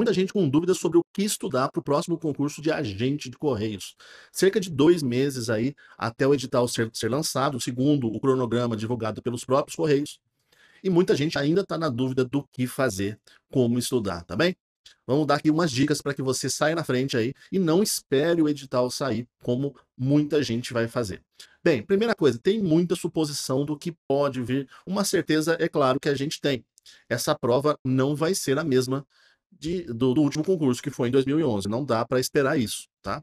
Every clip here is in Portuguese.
muita gente com dúvidas sobre o que estudar para o próximo concurso de agente de correios. Cerca de dois meses aí até o edital ser, ser lançado, segundo o cronograma divulgado pelos próprios correios. E muita gente ainda está na dúvida do que fazer, como estudar, tá bem? Vamos dar aqui umas dicas para que você saia na frente aí e não espere o edital sair, como muita gente vai fazer. Bem, primeira coisa, tem muita suposição do que pode vir. Uma certeza, é claro, que a gente tem. Essa prova não vai ser a mesma de, do, do último concurso, que foi em 2011. Não dá para esperar isso, tá?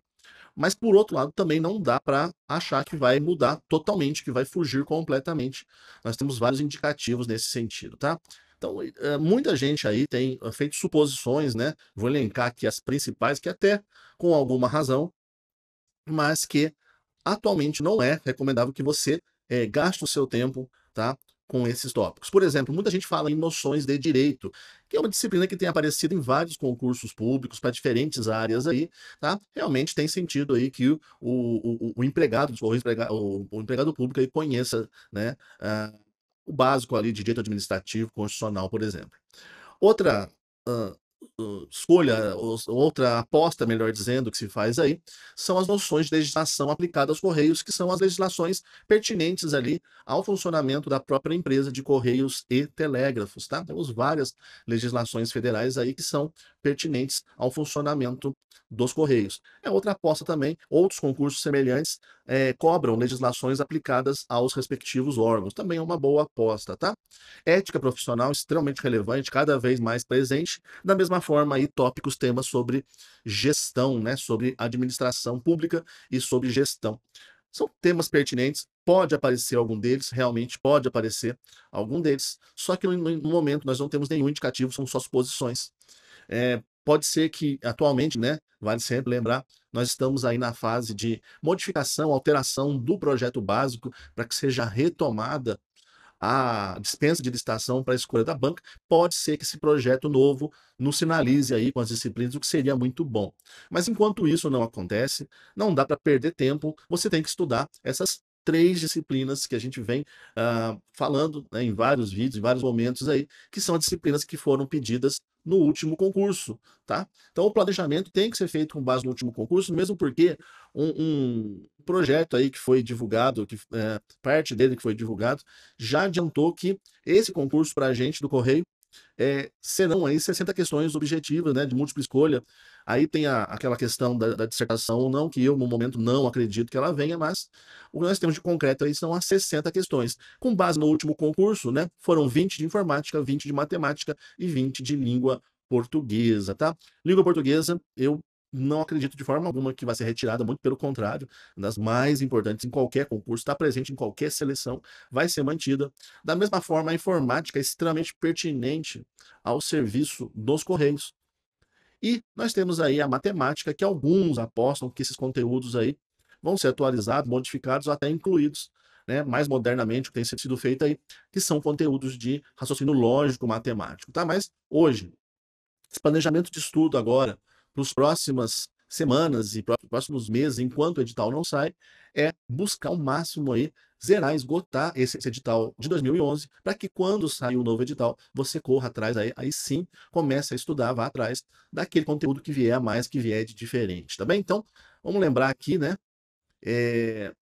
Mas, por outro lado, também não dá para achar que vai mudar totalmente, que vai fugir completamente. Nós temos vários indicativos nesse sentido, tá? Então, eh, muita gente aí tem eh, feito suposições, né? Vou elencar aqui as principais, que até com alguma razão, mas que atualmente não é recomendável que você é, gaste o seu tempo, tá? com esses tópicos. Por exemplo, muita gente fala em noções de direito, que é uma disciplina que tem aparecido em vários concursos públicos para diferentes áreas aí, tá? Realmente tem sentido aí que o, o, o empregado, o, o, empregado público aí conheça, né, uh, o básico ali de direito administrativo constitucional, por exemplo. Outra uh, escolha, outra aposta, melhor dizendo, que se faz aí, são as noções de legislação aplicada aos correios, que são as legislações pertinentes ali ao funcionamento da própria empresa de correios e telégrafos, tá? Temos várias legislações federais aí que são pertinentes ao funcionamento dos Correios. É outra aposta também. Outros concursos semelhantes é, cobram legislações aplicadas aos respectivos órgãos. Também é uma boa aposta, tá? Ética profissional extremamente relevante, cada vez mais presente. Da mesma forma, aí, tópicos, temas sobre gestão, né? Sobre administração pública e sobre gestão. São temas pertinentes, pode aparecer algum deles, realmente pode aparecer algum deles, só que no, no momento nós não temos nenhum indicativo, são só suposições. É, pode ser que atualmente, né, vale sempre lembrar, nós estamos aí na fase de modificação, alteração do projeto básico para que seja retomada a dispensa de licitação para a escolha da banca, pode ser que esse projeto novo nos sinalize aí com as disciplinas, o que seria muito bom. Mas enquanto isso não acontece, não dá para perder tempo, você tem que estudar essas três disciplinas que a gente vem uh, falando né, em vários vídeos, em vários momentos aí, que são as disciplinas que foram pedidas no último concurso, tá? Então o planejamento tem que ser feito com base no último concurso, mesmo porque um, um projeto aí que foi divulgado, que é, parte dele que foi divulgado, já adiantou que esse concurso para a gente do Correio é, serão aí 60 questões objetivas, né, de múltipla escolha, Aí tem a, aquela questão da, da, dissertação, não que eu, no momento, não acredito que ela venha, mas o que nós temos de concreto aí são as 60 questões. Com base no último concurso, né? Foram 20 de informática, 20 de matemática e 20 de língua portuguesa, tá? Língua portuguesa, eu não acredito de forma alguma que vai ser retirada, muito pelo contrário, das mais importantes em qualquer concurso, está presente em qualquer seleção, vai ser mantida. Da mesma forma, a informática é extremamente pertinente ao serviço dos Correios. E nós temos aí a matemática, que alguns apostam que esses conteúdos aí vão ser atualizados, modificados, ou até incluídos, né, mais modernamente, o que tem sido feito aí, que são conteúdos de raciocínio lógico matemático, tá? Mas hoje, esse planejamento de estudo agora, para os próximas semanas e próximos meses, enquanto o edital não sai, é buscar o máximo aí, zerar, esgotar esse, esse edital de 2011, para que quando sair o um novo edital, você corra atrás aí, aí sim, comece a estudar, vá atrás daquele conteúdo que vier a mais, que vier de diferente, tá bem? Então, vamos lembrar aqui, né? É,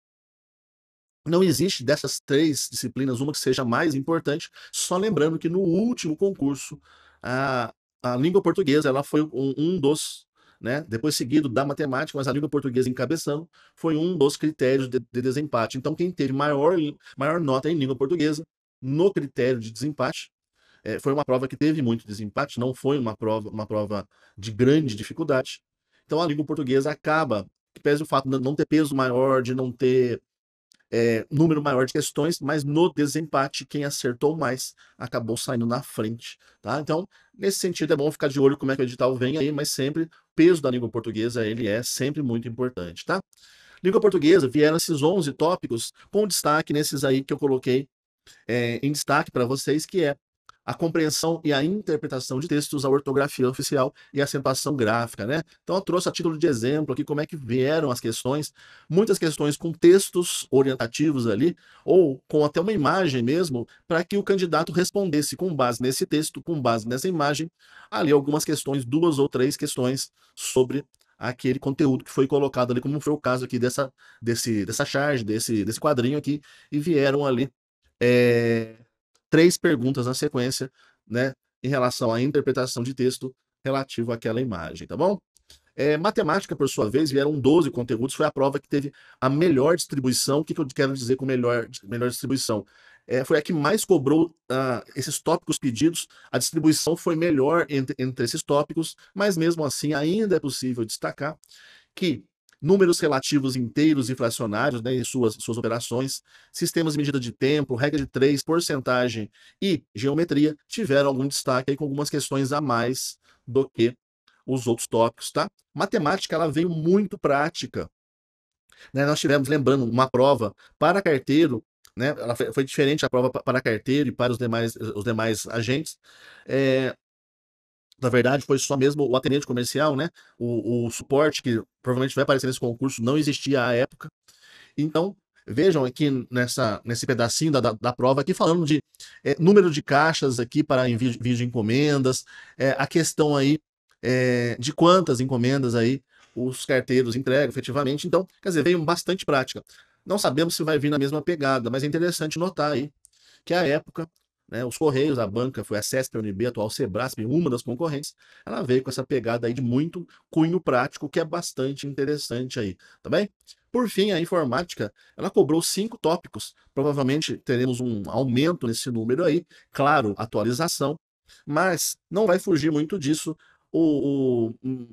não existe dessas três disciplinas uma que seja mais importante. Só lembrando que no último concurso, a, a língua portuguesa ela foi um, um dos né? depois seguido da matemática, mas a língua portuguesa encabeçando, foi um dos critérios de, de desempate. Então, quem teve maior, maior nota em língua portuguesa no critério de desempate é, foi uma prova que teve muito desempate, não foi uma prova, uma prova de grande dificuldade. Então a língua portuguesa acaba, que pese o fato de não ter peso maior, de não ter é, número maior de questões, mas no desempate, quem acertou mais acabou saindo na frente. Tá? Então, nesse sentido, é bom ficar de olho como é que o edital vem aí, mas sempre o peso da língua portuguesa ele é sempre muito importante. Tá? Língua portuguesa, vieram esses 11 tópicos com destaque nesses aí que eu coloquei é, em destaque para vocês, que é a compreensão e a interpretação de textos, a ortografia oficial e a acentuação gráfica, né? Então eu trouxe a título de exemplo aqui como é que vieram as questões, muitas questões com textos orientativos ali, ou com até uma imagem mesmo, para que o candidato respondesse com base nesse texto, com base nessa imagem, ali algumas questões, duas ou três questões sobre aquele conteúdo que foi colocado ali, como foi o caso aqui dessa, desse, dessa charge, desse, desse quadrinho aqui, e vieram ali é, três perguntas na sequência, né, em relação à interpretação de texto relativo àquela imagem, tá bom? É, matemática, por sua vez, vieram 12 conteúdos, foi a prova que teve a melhor distribuição. O que, que eu quero dizer com melhor, melhor distribuição? É, foi a que mais cobrou uh, esses tópicos pedidos. A distribuição foi melhor entre, entre esses tópicos, mas mesmo assim ainda é possível destacar que números relativos inteiros inflacionários né, em suas, suas operações, sistemas de medida de tempo, regra de três, porcentagem e geometria tiveram algum destaque aí com algumas questões a mais do que os outros tópicos, tá? Matemática, ela veio muito prática. Né? Nós tivemos, lembrando, uma prova para carteiro, né? Ela foi diferente a prova para carteiro e para os demais, os demais agentes. É, na verdade, foi só mesmo o atendente comercial, né? O, o suporte que provavelmente vai aparecer nesse concurso, não existia à época. Então, vejam aqui nessa, nesse pedacinho da, da, da prova aqui, falando de é, número de caixas aqui para envio, envio de encomendas, é, a questão aí é, de quantas encomendas aí os carteiros entregam efetivamente. Então, quer dizer, veio bastante prática. Não sabemos se vai vir na mesma pegada, mas é interessante notar aí que à época né, os Correios, a banca foi a CESP, a UNB, a atual Sebrasp, uma das concorrentes, ela veio com essa pegada aí de muito cunho prático, que é bastante interessante aí, tá bem? Por fim, a informática, ela cobrou cinco tópicos. Provavelmente teremos um aumento nesse número aí, claro, atualização, mas não vai fugir muito disso. O, o, hum,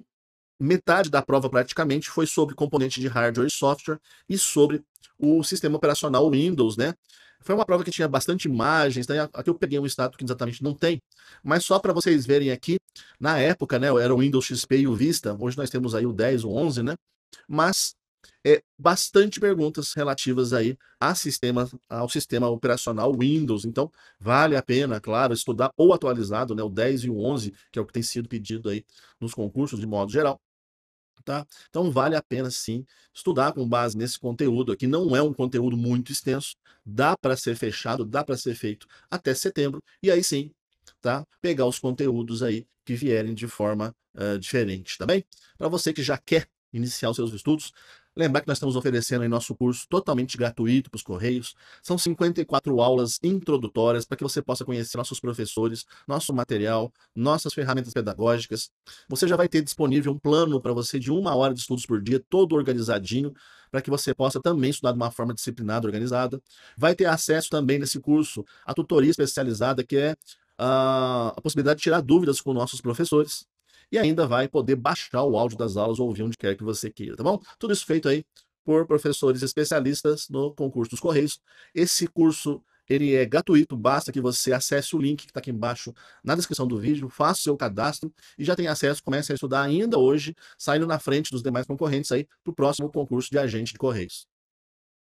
metade da prova praticamente foi sobre componente de hardware e software e sobre o sistema operacional Windows, né? Foi uma prova que tinha bastante imagens, né? aqui eu peguei um status que exatamente não tem, mas só para vocês verem aqui, na época, né, era o Windows XP e o Vista, hoje nós temos aí o 10, o 11, né? Mas é bastante perguntas relativas aí a sistema, ao sistema operacional Windows. Então, vale a pena, claro, estudar ou atualizado, né, o 10 e o 11, que é o que tem sido pedido aí nos concursos de modo geral. Tá? Então vale a pena sim estudar com base nesse conteúdo aqui. Não é um conteúdo muito extenso, dá para ser fechado, dá para ser feito até setembro e aí sim, tá? Pegar os conteúdos aí que vierem de forma uh, diferente, tá bem? Para você que já quer iniciar os seus estudos, Lembrar que nós estamos oferecendo em nosso curso totalmente gratuito para os Correios. São 54 aulas introdutórias para que você possa conhecer nossos professores, nosso material, nossas ferramentas pedagógicas. Você já vai ter disponível um plano para você de uma hora de estudos por dia, todo organizadinho, para que você possa também estudar de uma forma disciplinada, organizada. Vai ter acesso também nesse curso à tutoria especializada, que é ah, a possibilidade de tirar dúvidas com nossos professores e ainda vai poder baixar o áudio das aulas ou ouvir onde quer que você queira, tá bom? Tudo isso feito aí por professores especialistas no concurso dos Correios. Esse curso ele é gratuito, basta que você acesse o link que está aqui embaixo na descrição do vídeo, faça o seu cadastro e já tem acesso, comece a estudar ainda hoje, saindo na frente dos demais concorrentes aí para o próximo concurso de agente de Correios.